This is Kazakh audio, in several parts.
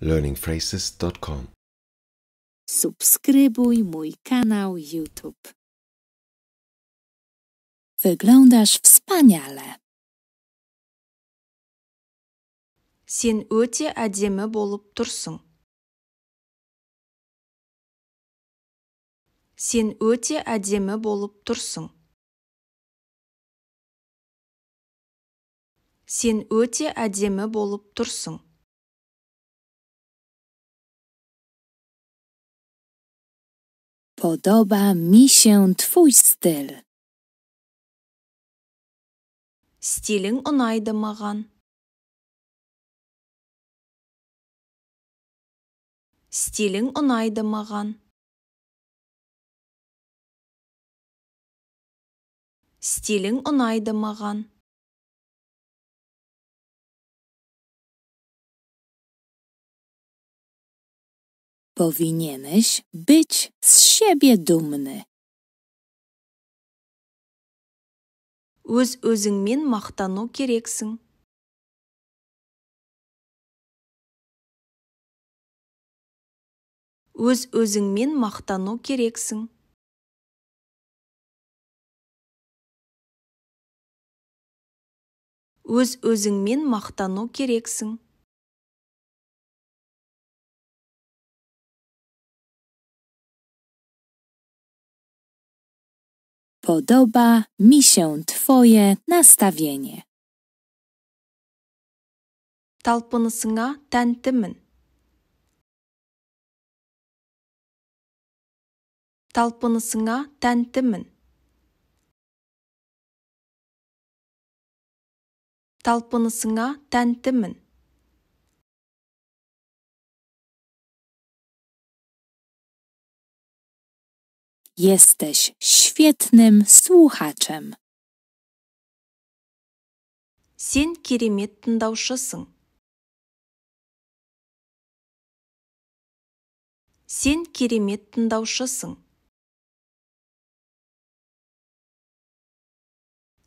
learningphrases.com. Subskrybuj mój kanał YouTube. Wyglądasz wspaniale. Sen öte ademi bolup tursun. Sen öte ademi bolup tursun. Sen öte ademi bolup tursun. Podoba mi się twój styl. Стилің ұнайды маған. Стилің ұнайды маған. Стилің ұнайды маған. Powinieneś być z siebie dumny. Өз-өзіңмен мақтану керексің. Өз-өзіңмен мақтану керексің. Өз-өзіңмен мақтану керексің. Podoba mi się twoje nastawienie. Talpınısına tentimin. Talpınısına tentimin. Talpınısına tentimin. jesteś świetnym słuchaczem. Sen keremet tyndawshysyn. Sen keremet tyndawshysyn.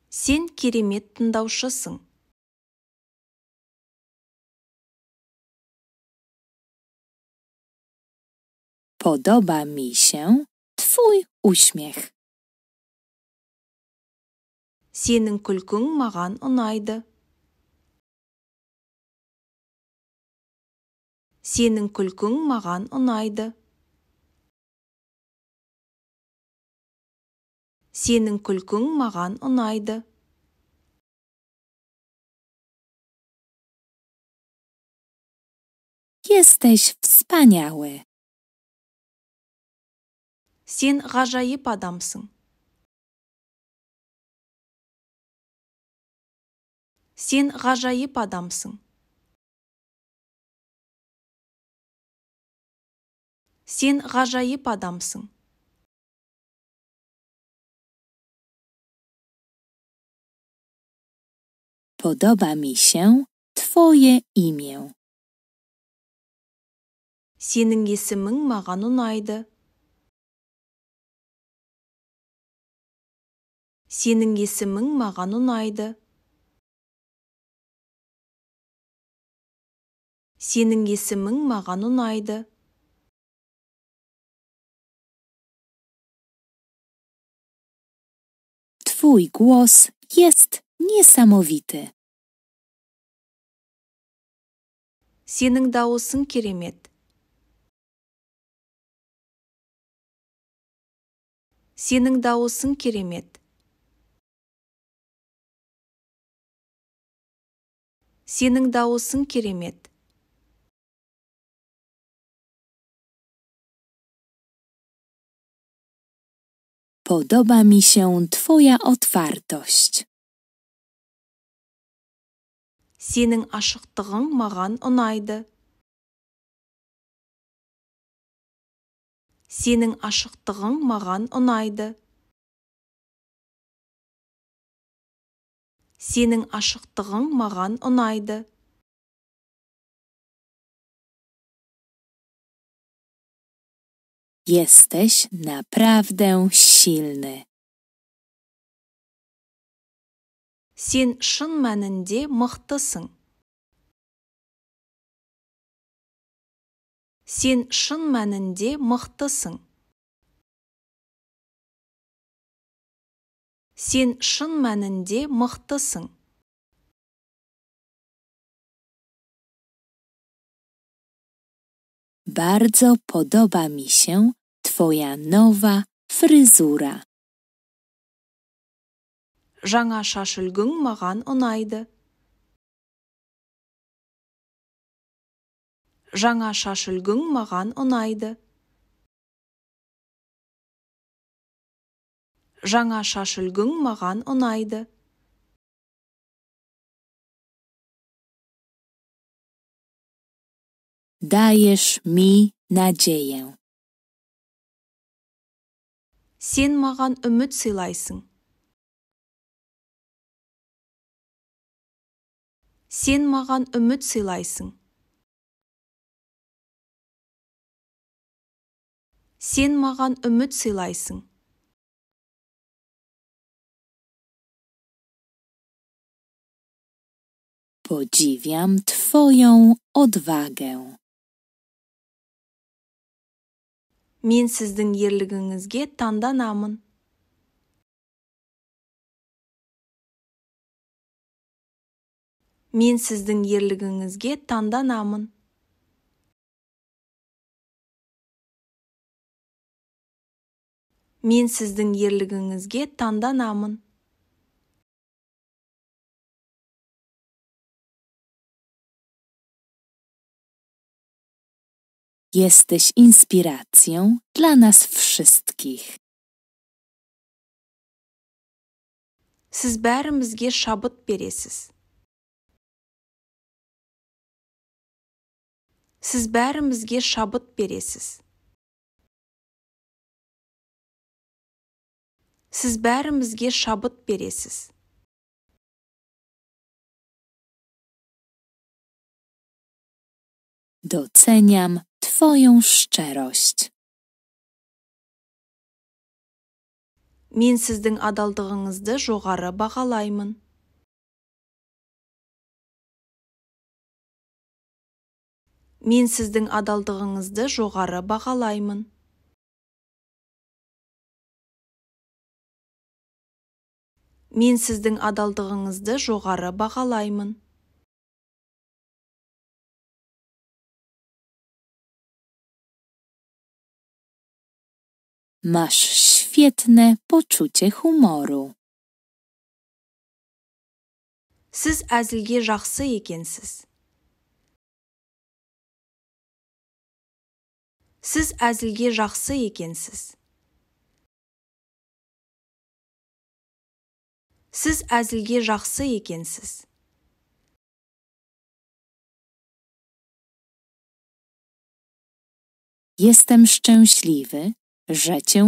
Sen keremet tyndawshysyn. Podoba mi się, swój uśmiech. Sening kulkung magan unaydi. Sening kulkung magan unaydi. Sening kulkung magan unaydi. Jesteś wspaniały. сен ғажайып адамсың сен ғажайып адамсың сен ғажайып адамсың Podoba mi się Twoje imię. Сенің есімің маған ұнайды. сенің есімің маған ұнайды сенің есімің маған ұнайды гуос ест jest niesamowity. Сенің дауысың керемет. Сенің дауысың керемет. сенің дауысың керемет Podoba mi się twoja otwartość. Сенің ашықтығың маған ұнайды. Сенің ашықтығың маған ұнайды. сенің ашықтығың маған ұнайды Jesteś naprawdę silny. Сен шын мәнінде мықтысың. Сен шын мәнінде мықтысың. сен шын мәнінде мықтысың Bardzo podoba mi się twoja nowa fryzura. Жаңа шаш үлгің маған ұнайды. Жаңа шаш үлгің маған ұнайды. жаңа шаш үлгің маған ұнайды Dajesz ми nadzieję. Сен маған үміт сыйлайсың. Сен маған үміт сыйлайсың. Сен маған үміт сыйлайсың. Podziwiam twoją odwagę. Мен сіздің ерлігіңізге таңданамын. Мен сіздің ерлігіңізге таңданамын. Мен сіздің ерлігіңізге таңданамын. Jesteś inspiracją dla nas wszystkich. Siz bärimizge şabıt beresiz. Siz bärimizge şabıt beresiz. Siz bärimizge şabıt Doceniam Twoją szczerość. Мен сіздің адалдығыңызды жоғары бағалаймын. Мен сіздің адалдығыңызды жоғары бағалаймын. Мен сіздің адалдығыңызды жоғары бағалаймын. Masz świetne poczucie humoru. Siz azilgi jaxsi Siz azilgi jaxsi Siz azilgi jaxsi Jestem szczęśliwy, że cię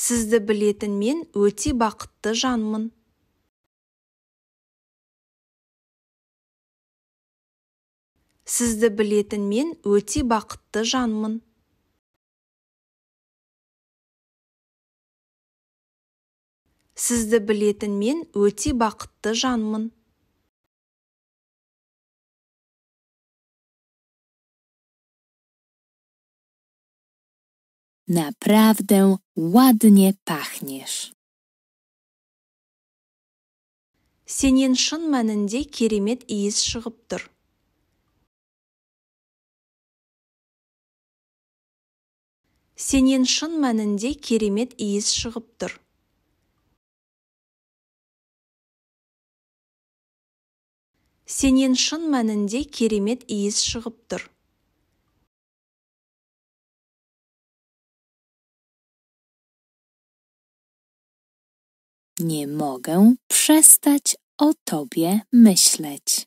Сізді білетін мен өте бақытты жанмын. Сізді білетін мен өте бақытты жанмын. Сізді білетін мен өте бақытты жанмын. Naprawdę ładnie pachniesz. Сенен шын мәнінде керемет иіс шығып тұр. Сенен шын мәнінде керемет иіс шығып тұр. Сенен шын мәнінде керемет иіс шығып тұр. Nie mogę przestać o tobie myśleć.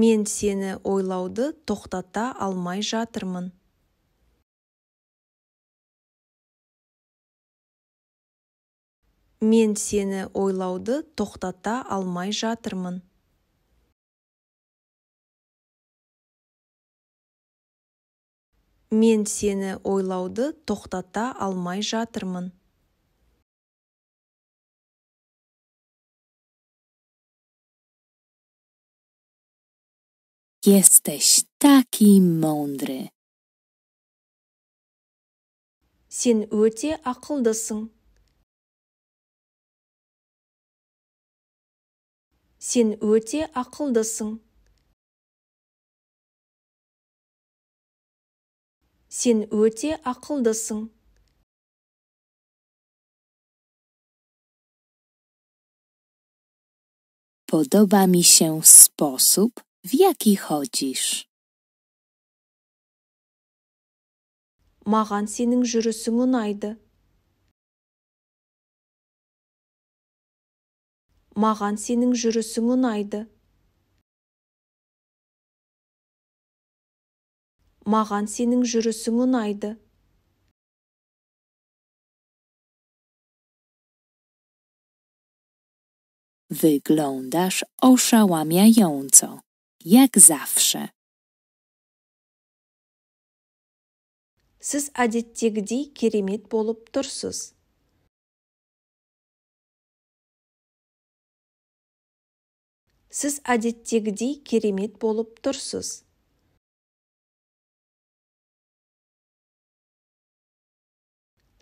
Мен сені ойлауды тоқтата алмай жатырмын. Мен сені ойлауды тоқтата алмай жатырмын. мен сені ойлауды тоқтата алмай жатырмын Jesteś taki өте ақылдысың. Сен өте ақылдысың. сен өте ақылдысың Podoba mi się sposób, w jaki chodzisz. Маған сенің жүрісің ұнайды. Маған сенің жүрісің ұнайды. маған сенің жүрісің ұнайды Wyglądasz oszałamiająco, jak zawsze. Сіз әдеттегідей керемет болып тұрсыз. Сіз әдеттегідей керемет болып тұрсыз.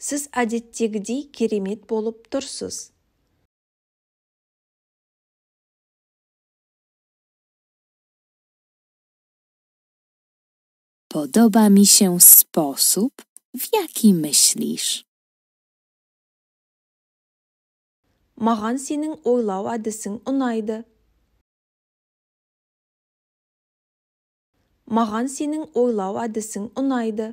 сіз әдеттегідей керемет болып тұрсыз Podoba mi się sposób, w jaki myślisz. Маған сенің ойлау әдісің ұнайды. Маған сенің ойлау әдісің ұнайды.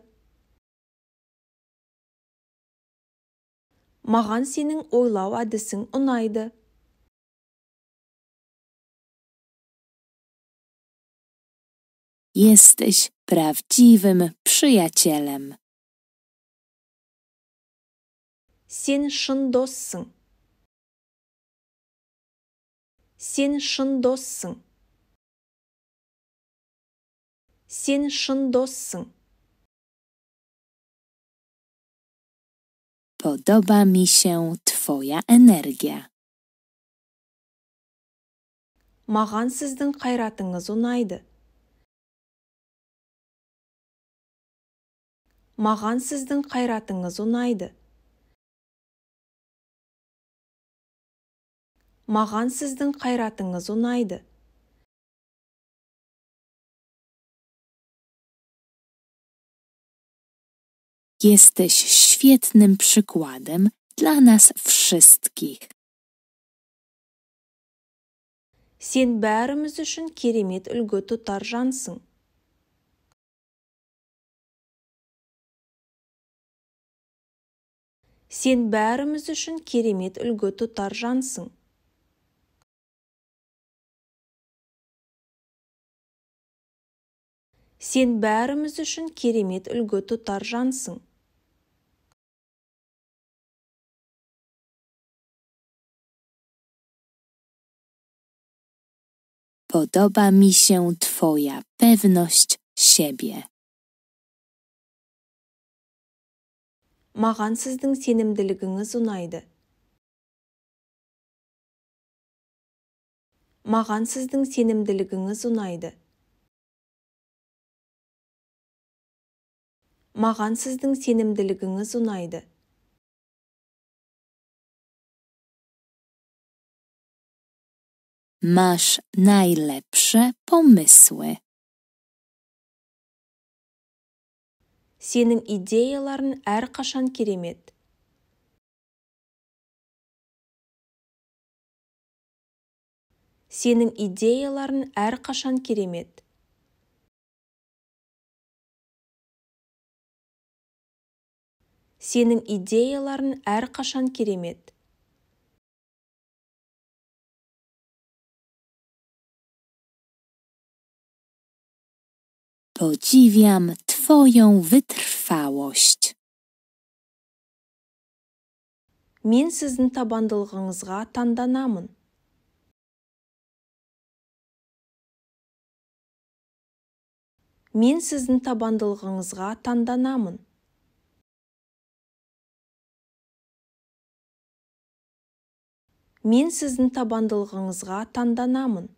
маған сенің ойлау әдісің ұнайды Jesteś prawdziwym przyjacielem. Сен шын доссың. Сен шын доссың. Сен шын доссың. Podoba mi się twoja energia. Маған сіздің қайратыңыз ұнайды. Маған сіздің қайратыңыз ұнайды. Маған сіздің қайратыңыз ұнайды. Jesteś świetnym przykładem dla nas wszystkich. Sen bärimiz uchun keremet ulgu tutar jansin. Sen bärimiz uchun keremet ulgu tutar jansin. Sen bärimiz uchun keremet ulgu tutar jansin. Podoba mi się Twoja pewność siebie. Маған сіздің сенімділігіңіз ұнайды. Маған сіздің сенімділігіңіз ұнайды. Маған сіздің сенімділігіңіз ұнайды. Masz najlepsze pomysły. Сенің идеяларың қашан керемет. Сенің идеяларың қашан керемет. Сенің идеяларың қашан керемет. Podziwiam Twoją wytrwałość. Мен сіздің табандылығыңызға таңданамын. Мен сіздің табандылығыңызға таңданамын. Мен сіздің табандылығыңызға таңданамын.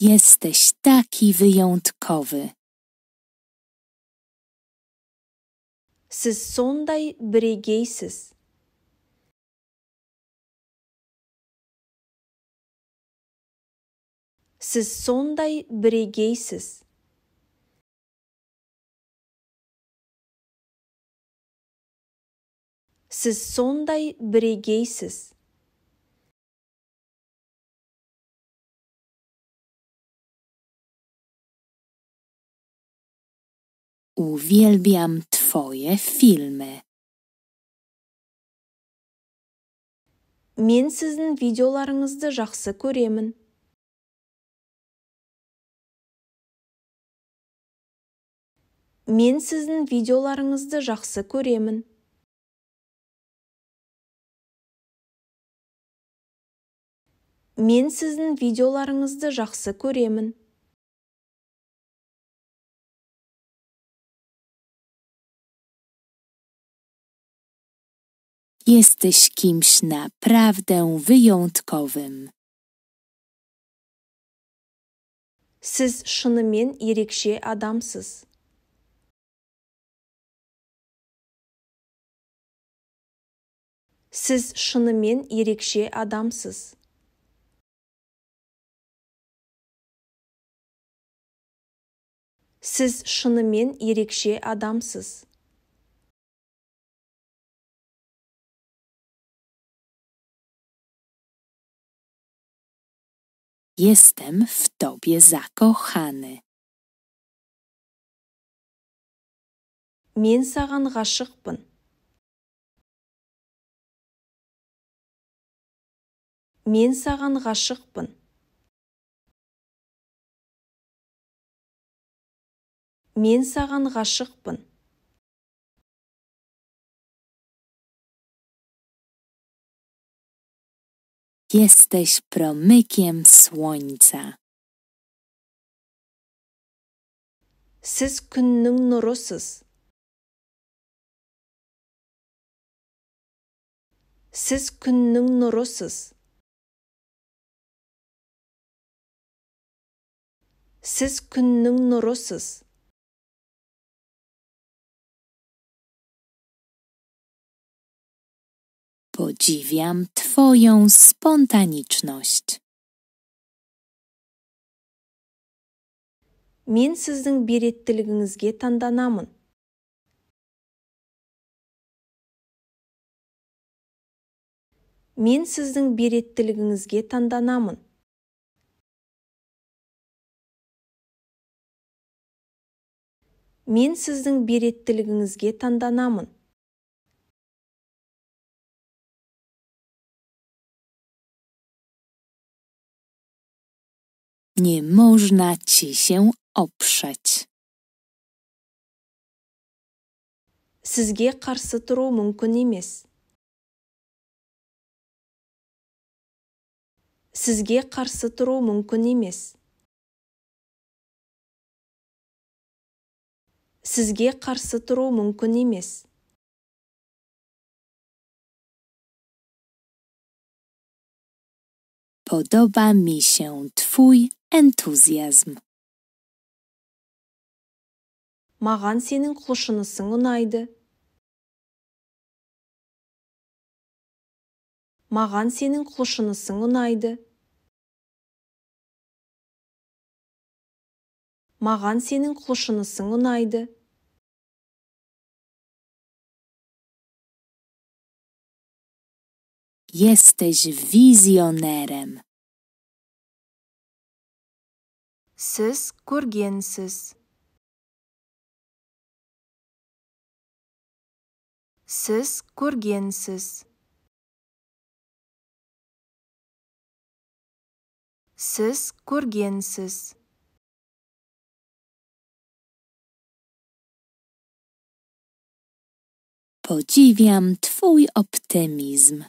Jesteś taki wyjątkowy. Siz sunday birigeysiz. Siz sunday birigeysiz. Siz sunday birigeysiz. Uwielbiam twoje filmy. Мен сіздің видеоларыңызды жақсы көремін. Мен сіздің видеоларыңызды жақсы көремін. Мен сіздің видеоларыңызды жақсы көремін. Jesteś kimś naprawdę wyjątkowym. Сіз шынымен ерекше адамсыз. Сіз шынымен ерекше адамсыз. Сіз шынымен ерекше адамсыз. Jestem w tobie zakochany. Мен саған ғашықпын. Мен саған ғашықпын. Мен саған ғашықпын. Jesteś promykiem słońca. Siz kunning nurisiz. Siz kunning nurisiz. Podziwiam Twoją spontaniczność. Мен сіздің береттілігіңізге таңданамын. Мен сіздің береттілігіңізге таңданамын. Мен сіздің береттілігіңізге таңданамын. Nie można ci się oprzeć. Sizga qarshi turuv mumkin emas. Sizga qarshi turuv mumkin emas. Sizga qarshi turuv mumkin emas. Podoba mi się twój энтузиазм Маған сенің құлшынысың ұнайды. Маған сенің құлшынысың ұнайды. Маған сенің құлшынысың ұнайды. Jesteś wizjonerem сіз көргенсіз сіз көргенсіз сіз көргенсіз Podziwiam твой оптимизм.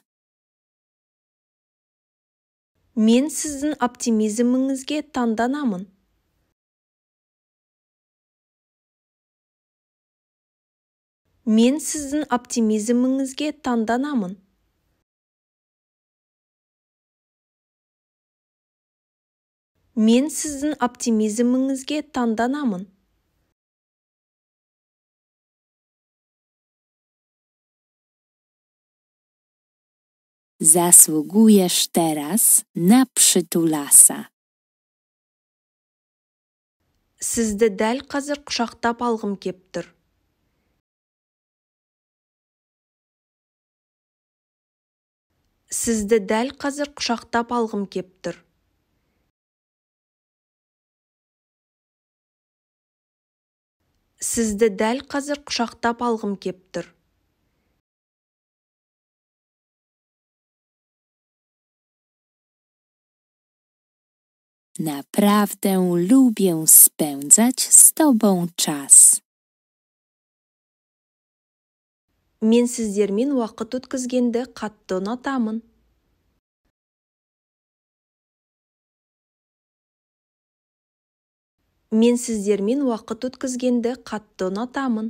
Мен сіздің оптимизміңізге таңданамын. мен сіздің оптимизміңізге таңданамын мен сіздің оптимизміңізге таңданамын Zasługujesz teraz na przytulasa. Сізді дәл қазір құшақтап алғым кеп тұр. сізді дәл қазір құшақтап алғым кеп тұр сізді дәл қазір құшақтап алғым кеп тұр Naprawdę lubię spędzać z Tobą czas. мен сіздермен уақыт өткізгенді қатты ұнатамын мен сіздермен уақыт өткізгенді қатты ұнатамын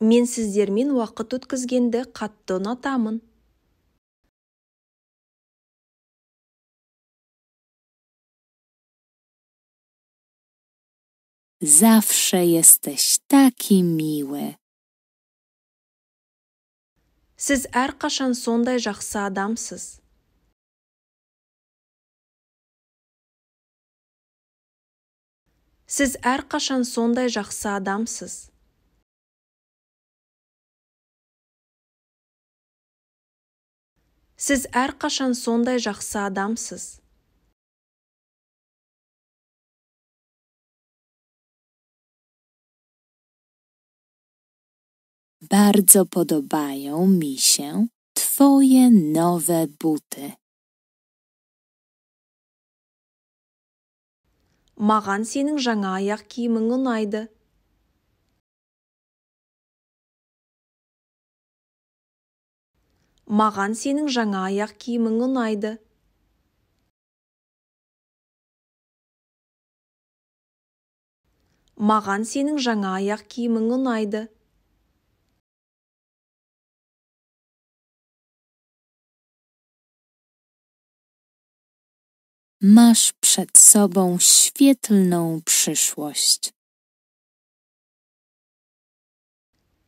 мен сіздермен уақыт өткізгенді қатты ұнатамын Zawsze jesteś taki miły. Сіз әрқашан сондай жақсы адамсыз. Сіз әрқашан сондай жақсы адамсыз. Сіз әрқашан сондай жақсы адамсыз. Bardzo podobają mi się Twoje nowe buty. Маған сенің жаңа аяқ киімің ұнайды. Маған сенің жаңа аяқ киімің ұнайды. Маған сенің жаңа аяқ киімің ұнайды. Masz przed sobą świetlną przyszłość.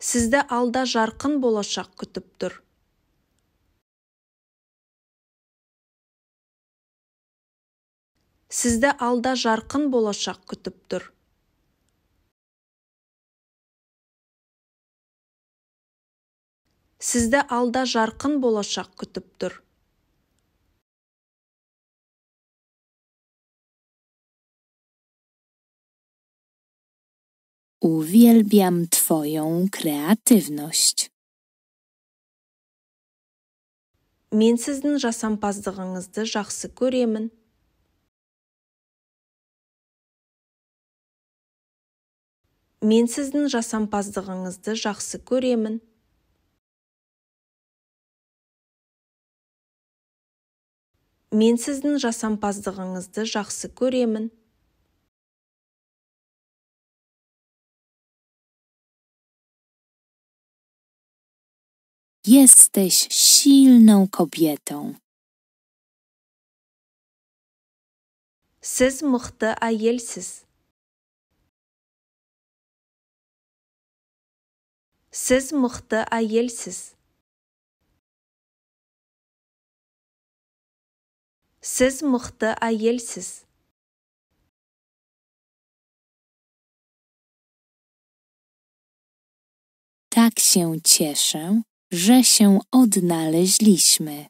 Сізді алда жарқын болашақ күтіп тұр. Сізді алда жарқын болашақ күтіп тұр. Сізді алда жарқын болашақ күтіп тұр. Uwielbiam Twoją kreatywność. Мен сіздің жасампаздығыңызды жақсы көремін. Мен сіздің жасампаздығыңызды жақсы көремін. Мен сіздің жасампаздығыңызды жақсы көремін. Jesteś silną kobietą. Siz muhta ayelsiz. Siz muhta ayelsiz. Siz muhta ayelsiz. Tak się cieszę, że się odnaleźliśmy.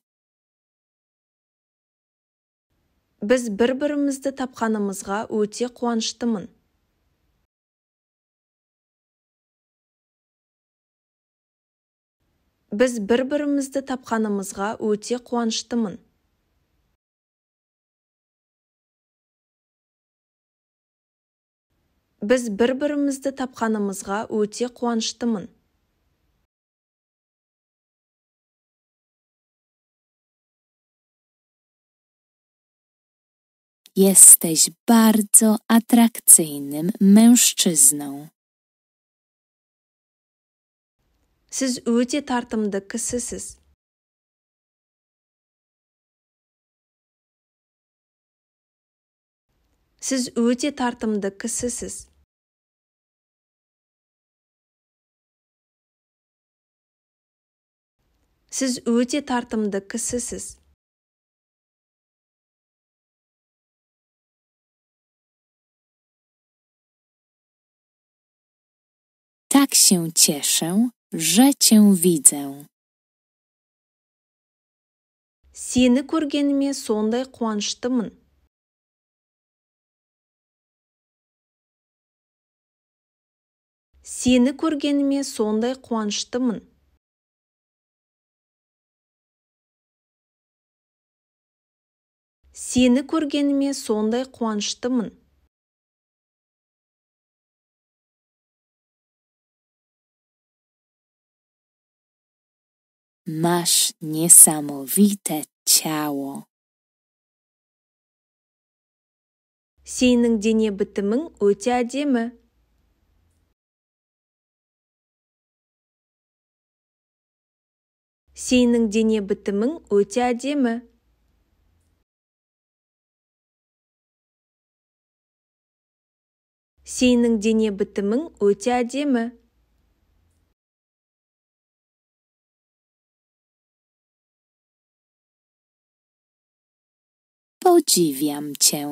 Біз бір-бірімізді тапқанымызға өте қуаныштымын. Біз бір-бірімізді тапқанымызға өте қуаныштымын. Біз бір-бірімізді тапқанымызға өте қуаныштымын. Jesteś bardzo atrakcyjnym mężczyzną. Siz o'zi tartimda kisisiz. Siz o'zi tartimda kisisiz. Siz o'zi tartimda kisisiz. się cieszę, że cię widzę. Сені көргеніме сондай қуаныштымын. Сені көргеніме сондай қуаныштымын. Сені көргеніме сондай қуаныштымын. Masz niesamowite ciało. Синең дене бетемең өте әдемі. Синең дене бетемең өте әдемі. Синең дене бетемең өте әдемі. Podziwiam cię.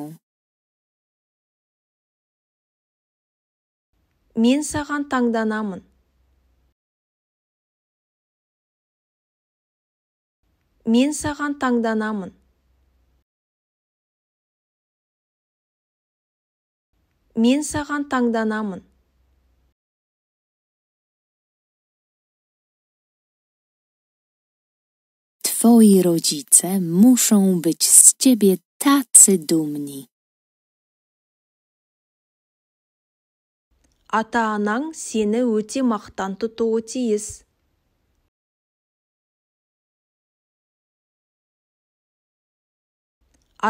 Мен саған таңданамын. Мен саған таңданамын. Мен саған таңданамын. Twoi rodzice muszą być z ciebie таацедумни ата-анаң сені өте мақтан тұтуы тиіс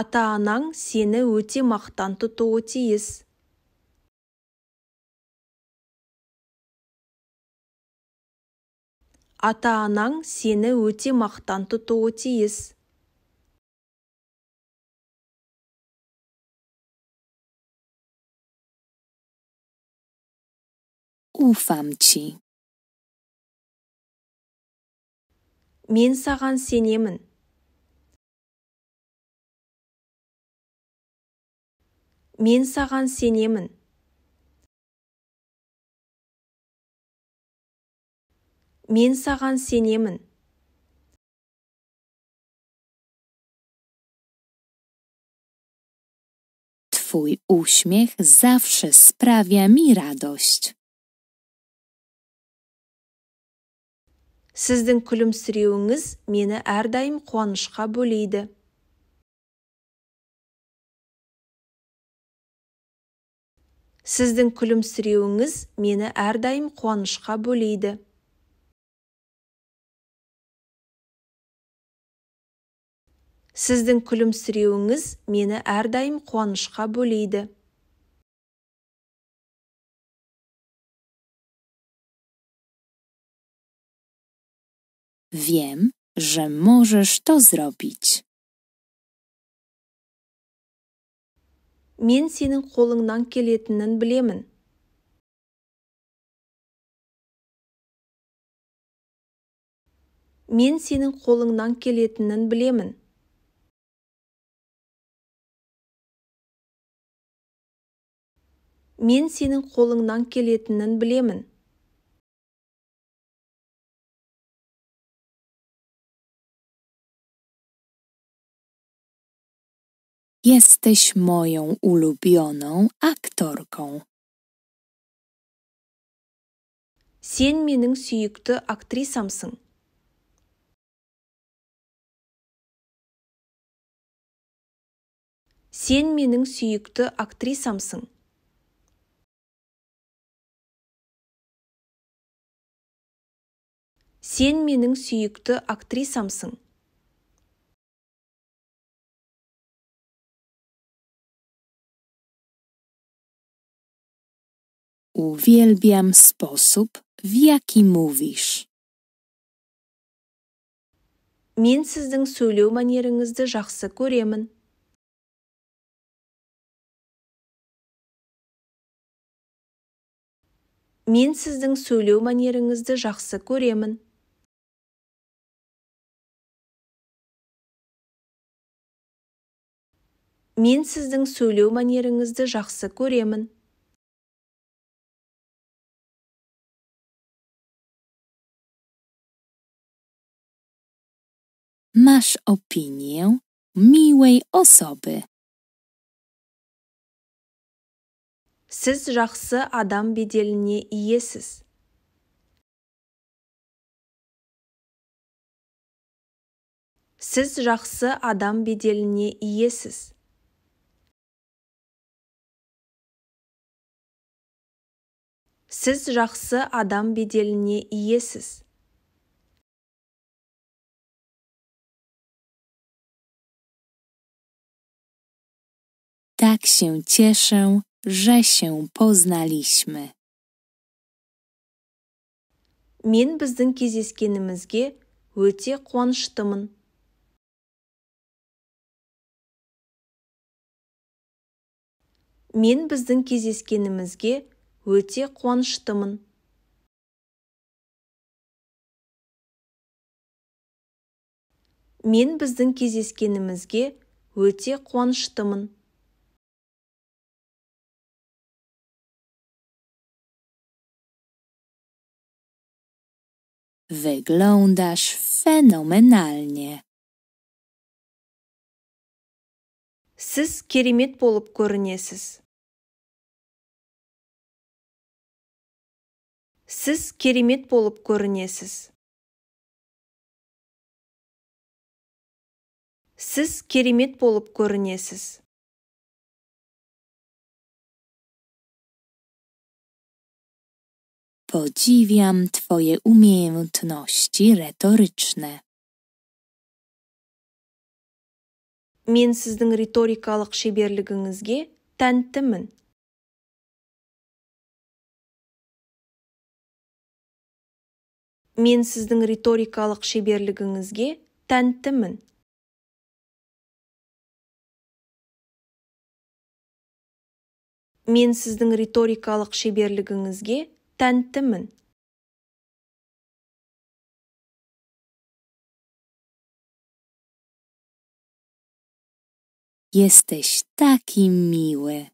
ата-анаң сені өте мақтан тұтуы тиіс ата-анаң сені өте мақтан тұтуы тиіс ufam ci. Min sagan senemin. Min sagan senemin. Twój uśmiech zawsze sprawia mi radość. сіздің күлімсіреуіңіз мені әрдайым қуанышқа бөлейді сіздің күлімсіреуіңіз мені әрдайым қуанышқа бөлейді сіздің күлімсіреуіңіз мені әрдайым қуанышқа бөлейді Wiem, że możesz to zrobić. Мен сенің қолыңнан келетінін білемін. Мен сенің қолыңнан келетінін білемін. Мен сенің қолыңнан келетінін білемін. Jesteś moją ulubioną aktorką. Сен менің сүйікті актрисамсың. Сен менің сүйікті актрисамсың. Сен менің сүйікті актрисамсың. Uwielbiam sposób, w jaki mówisz. Мен сіздің сөйлеу мәнеріңізді жақсы көремін. Мен сіздің сөйлеу мәнеріңізді жақсы көремін. Мен сіздің сөйлеу мәнеріңізді жақсы көремін. Masz opinię miłej osoby. Сіз жақсы адам беделіне иесіз. Сіз жақсы адам беделіне иесіз. Сіз жақсы адам беделіне иесіз. Tak się cieszę, że się poznaliśmy. Мен біздің кездескенімізге өте қуаныштымын. Мен біздің кездескенімізге өте қуаныштымын. Мен біздің кездескенімізге өте қуаныштымын. Wyglądasz fenomenalnie. Сіз керемет болып көрінесіз. Сіз керемет болып көрінесіз. Сіз керемет болып көрінесіз. Podziwiam twoje umiejętności retoryczne. Мен сіздің риторикалық шеберлігіңізге тәнтімін. Мен сіздің риторикалық шеберлігіңізге тәнтімін. Мен сіздің риторикалық шеберлігіңізге tantiman Jesteś taki miły.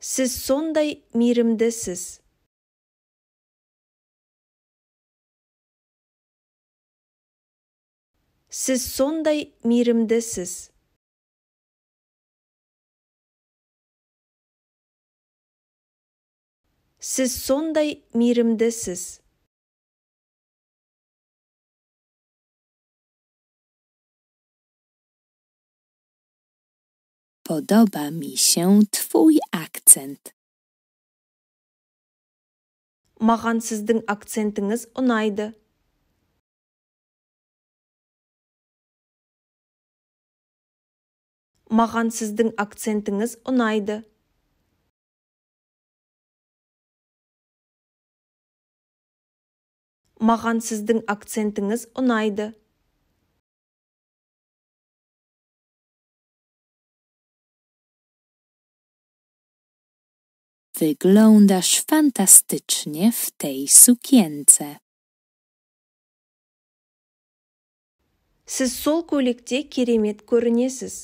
Siz sonday mirimdisiz. Siz sonday mirimdisiz. сіз сондай мейірімдісіз Podoba mi się twój Маған сіздің акцентіңіз ұнайды. Маған сіздің акцентіңіз ұнайды. маған сіздің акцентіңіз ұнайды fantastycznie w tej sukience. Сіз сол көйлекте керемет көрінесіз.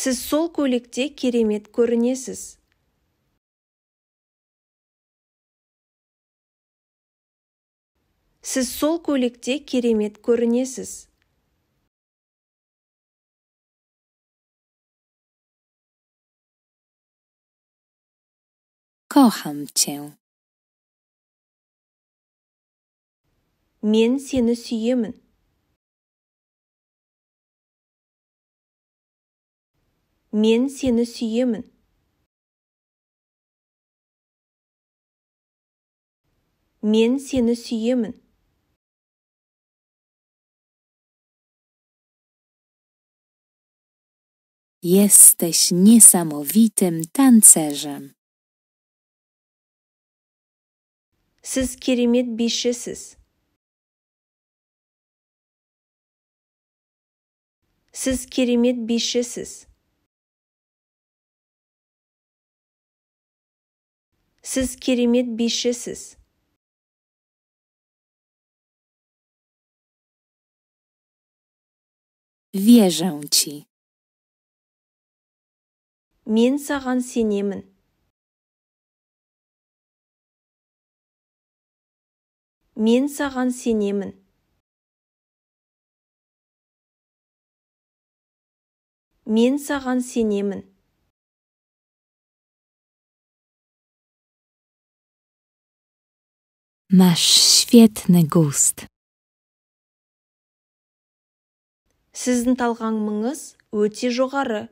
Сіз сол көйлекте керемет көрінесіз. сіз сол көйлекте керемет көрінесіз Мен сені сүйемін. Мен сені сүйемін. Мен сені сүйемін. Jesteś niesamowitym tancerzem. Siz keremet bir şeysiz. Siz keremet bir Siz keremet bir Wierzę ci. мен саған сенемін мен саған сенемін мен саған сенемін наш świetny gust. Сіздің талғамыңыз өте жоғары.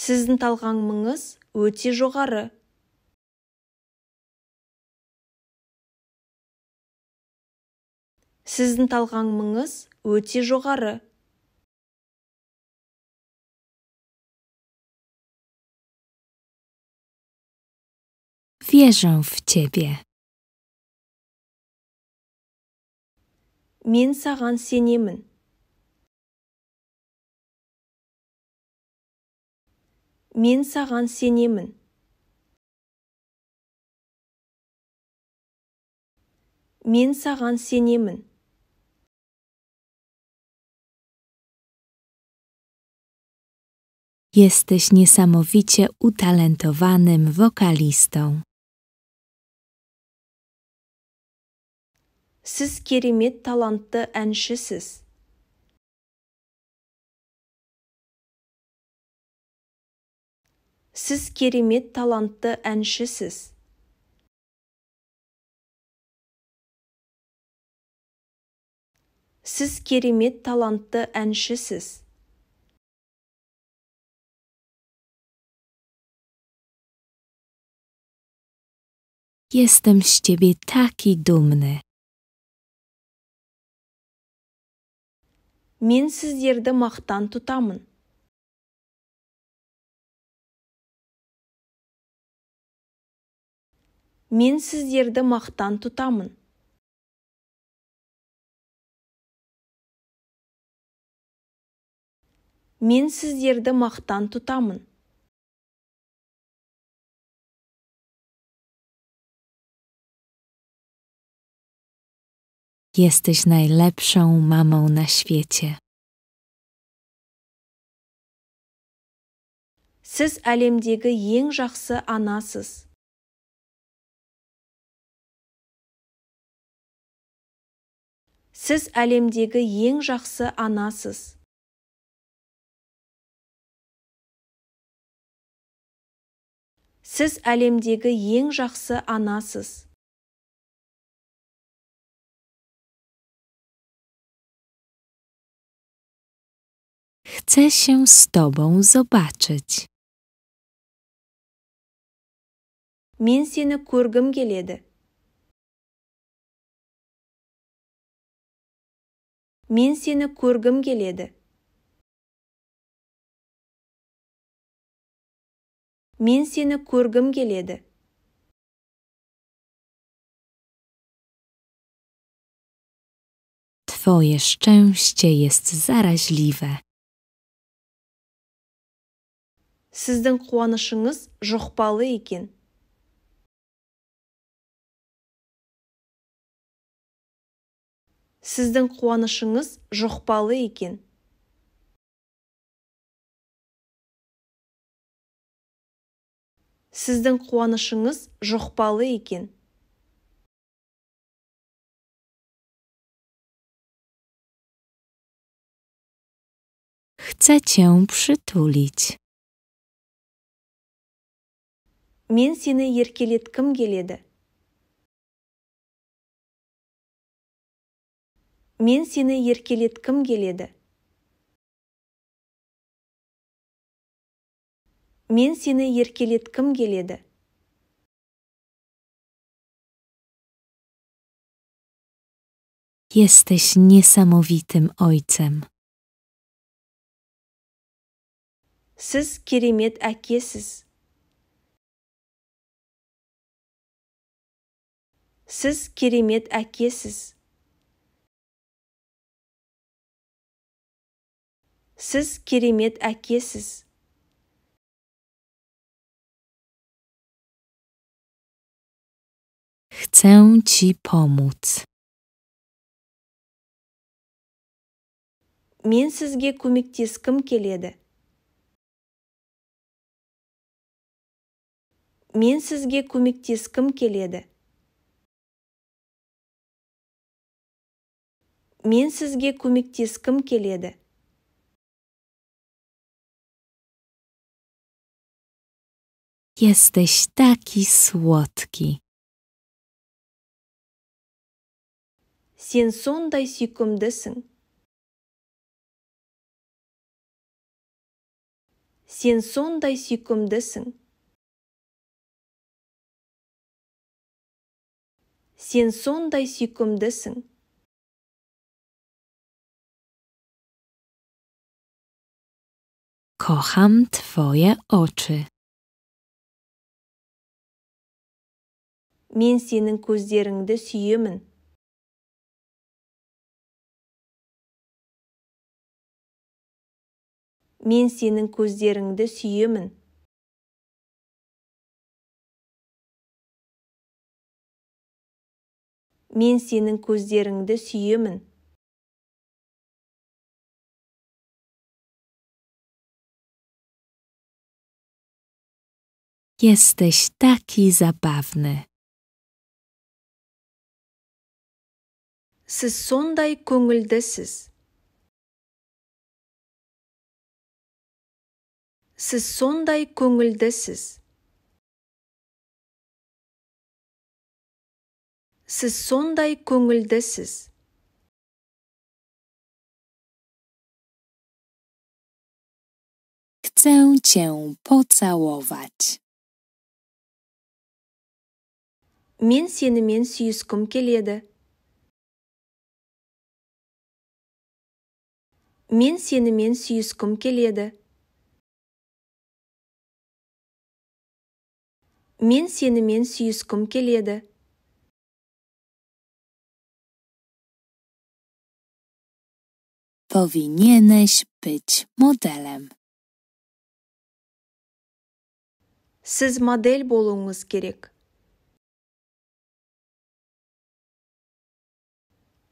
сіздің талғамыңыз өте жоғары сіздің талғамыңыз өте жоғары Wierzę в тебе Мен саған сенемін. мен саған сенемін мен саған сенемін Jesteś niesamowicie utalentowanym wokalistą. Siz керемет талантты әншісіз. сіз керемет талантты әншісіз сіз керемет талантты әншісіз естім Мен сіздерді мақтан тұтамын. мен сіздерді мақтан тұтамын мен сіздерді мақтан тұтамын Jesteś najlepszą mamą na świecie. Сіз әлемдегі ең жақсы анасыз. сіз әлемдегі ең жақсы анасыз сіз әлемдегі ең жақсы анасыз Хце się z Мен сені көргім келеді. мен сені көргім келеді мен сені көргім келеді твое Сіздің қуанышыңыз жұқпалы екен. сіздің қуанышыңыз жұқпалы екен сіздің қуанышыңыз жұқпалы екен Мен сені еркелеткім келеді. мен сені еркелеткім келеді мен сені еркелеткім келеді Jesteś niesamowitym ojcem. Сіз керемет әкесіз. Сіз керемет әкесіз. сіз керемет әкесіз Chcę чи pomóc. Мен сізге көмектескім келеді. Мен сізге көмектескім келеді. Мен сізге көмектескім келеді. Jesteś taki słodki. sądaj Sen sonday sikumdesin. Sen sonday sikumdesin. Sen sonday sikumdesin. Kocham twoje oczy. мен сенің көздеріңді сүйемін мен сенің көздеріңді сүйемін мен сенің көздеріңді сүйемін Jesteś taki zabawny. сіз сондай көңілдісіз сіз сондай көңілдісіз сіз сондай көңілдісіз Chcę Мен сенімен сүйіскім келеді. мен сенімен сүйіскім келеді мен сенімен сүйіскім келеді Повиненеш быть моделем Сіз модель болуыңыз керек.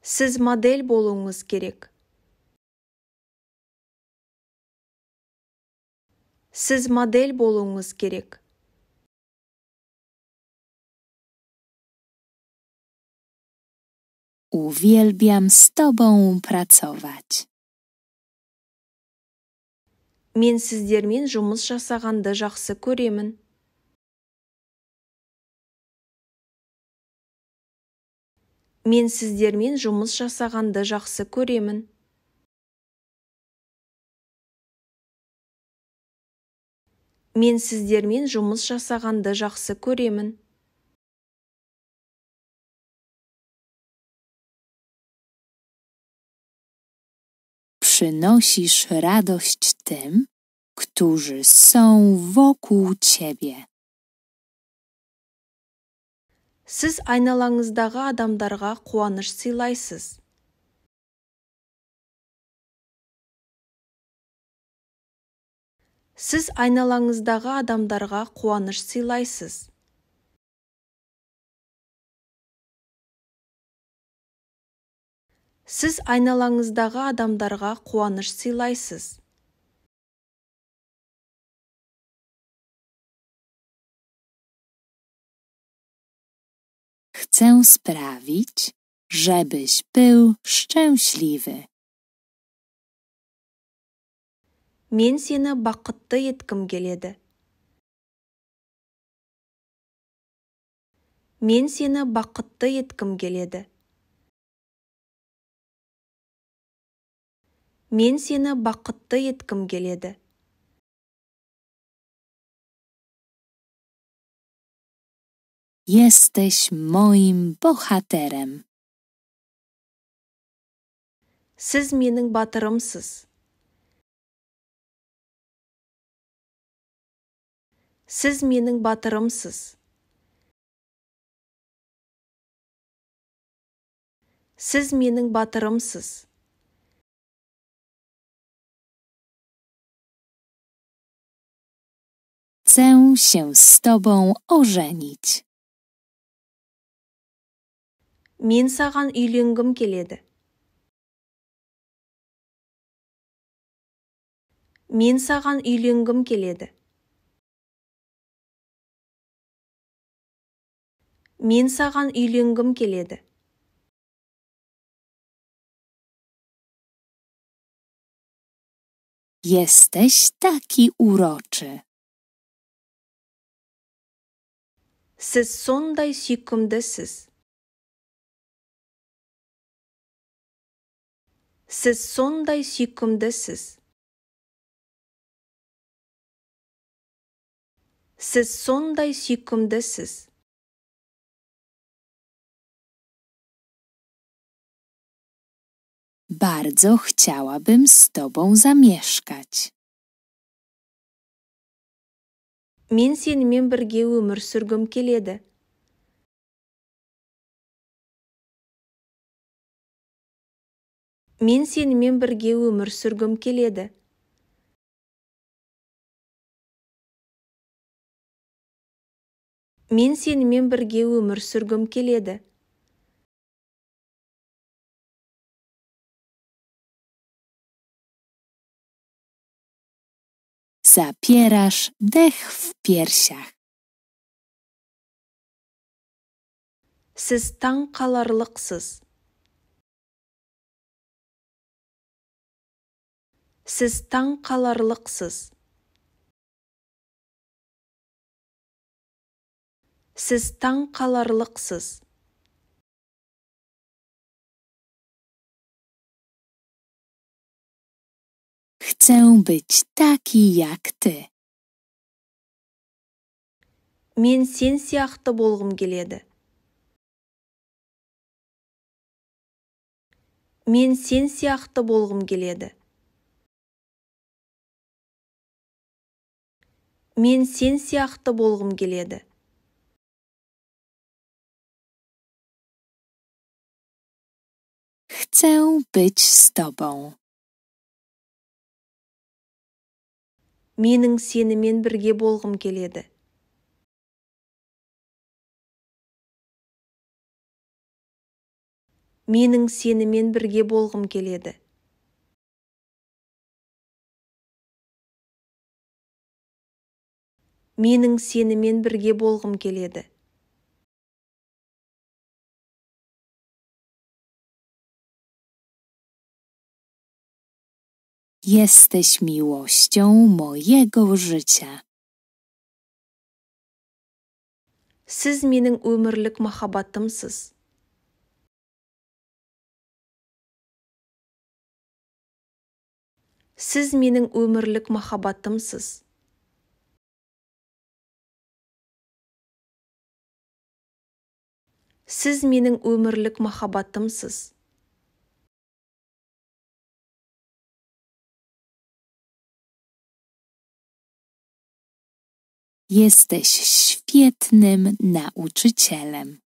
Сіз модель болуыңыз керек. сіз модель болуыңыз керек z tobą Мен сіздермен жұмыс жасағанды жақсы көремін. Мен сіздермен жұмыс жасағанды жақсы көремін. мен сіздермен жұмыс жасағанды жақсы көремін приносишь радость тем którzy są wokół ciebie. Сіз айналаңыздағы адамдарға қуаныш сыйлайсыз. сіз айналаңыздағы адамдарға қуаныш сыйлайсыз сіз айналаңыздағы адамдарға қуаныш сыйлайсыз Chcę sprawić, żebyś był szczęśliwy. мен сені бақытты еткім келеді мен сені бақытты еткім келеді мен сені бақытты еткім келеді Jesteś moim bohaterem. Siz mening батырымсыз. сіз менің батырымсыз сіз менің батырымсыз Chcę się z tobą ożenić. Мен саған үйленгім келеді. Мен саған үйленгім келеді. мен саған үйленгім келеді Jesteś taki uroczy. Сіз сондай сүйкімдісіз. Сіз сондай сүйкімдісіз. Сіз сондай сүйкімдісіз. Bardzo chciałabym z tobą zamieszkać. Minsin Mimbergiu Mursurgum Kiliede. Minsin Mimbergiu Mursurgum Kiliede. Minsin Mimbergiu Mursurgum Kiliede. Min zapierasz dech w piersiach. Siz таң қаларлықсыз. Сіз таң Сіз таң қаларлықсыз. chcę być taki jak ty. Мен сен сияқты болғым келеді. Мен сен сияқты болғым келеді. Мен сен сияқты болғым келеді. Chcę быть с тобой. менің сенімен бірге болғым келеді менің сенімен бірге болғым келеді менің сенімен бірге болғым келеді Jesteś miłością моего życia. Сіз менің өмірлік махаббатымсыз. Сіз менің өмірлік махаббатымсыз. Сіз менің өмірлік махаббатымсыз. Jesteś świetnym nauczycielem.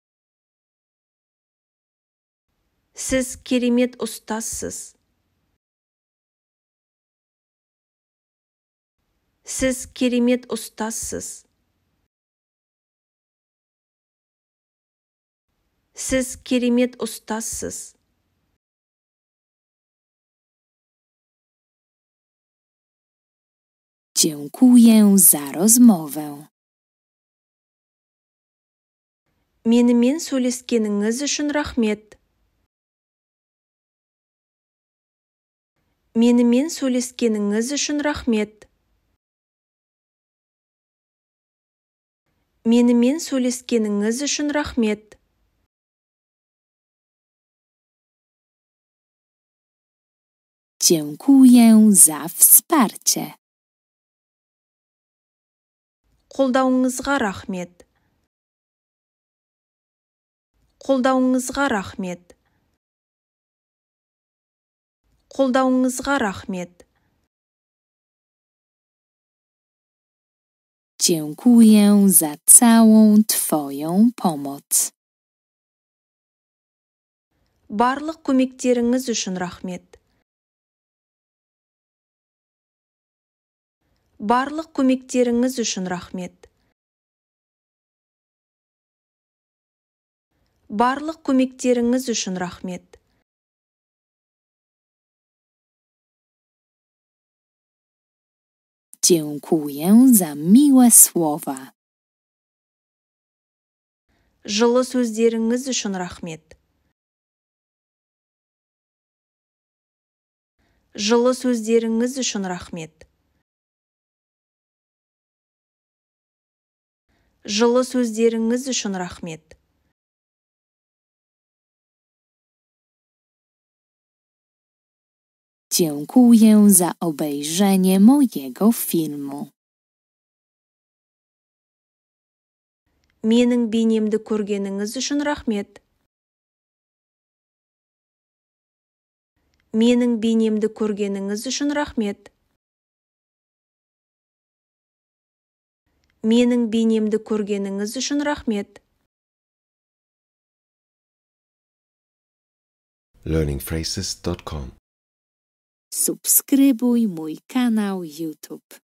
Siz keremet ustazsiz. Siz keremet ustazsiz. Siz keremet ustazsiz. Dziękuję za rozmowę. Menimen söyleskeniniz üçin rahmet. Menimen söyleskeniniz üçin rahmet. Menimen söyleskeniniz rahmet. Dziękuję za wsparcie. қолдауыңызға рахмет қолдауыңызға рахмет қолдауыңызға рахмет dziękuję за całą twoją pomoc. Барлық көмектеріңіз үшін рахмет. барлық көмектеріңіз үшін рахмет барлық көмектеріңіз үшін рахмет Жылы сөздеріңіз үшін рахмет. Жылы сөздеріңіз үшін рахмет. жылы сөздеріңіз үшін рахмет Дякую за obejrzenie mojego filmu. Менің бейнемді көргеніңіз үшін рахмет. Менің бейнемді көргеніңіз үшін рахмет. менің бейнемді көргеніңіз үшін рахмет learningphrases.com Subscribe mój kanał YouTube.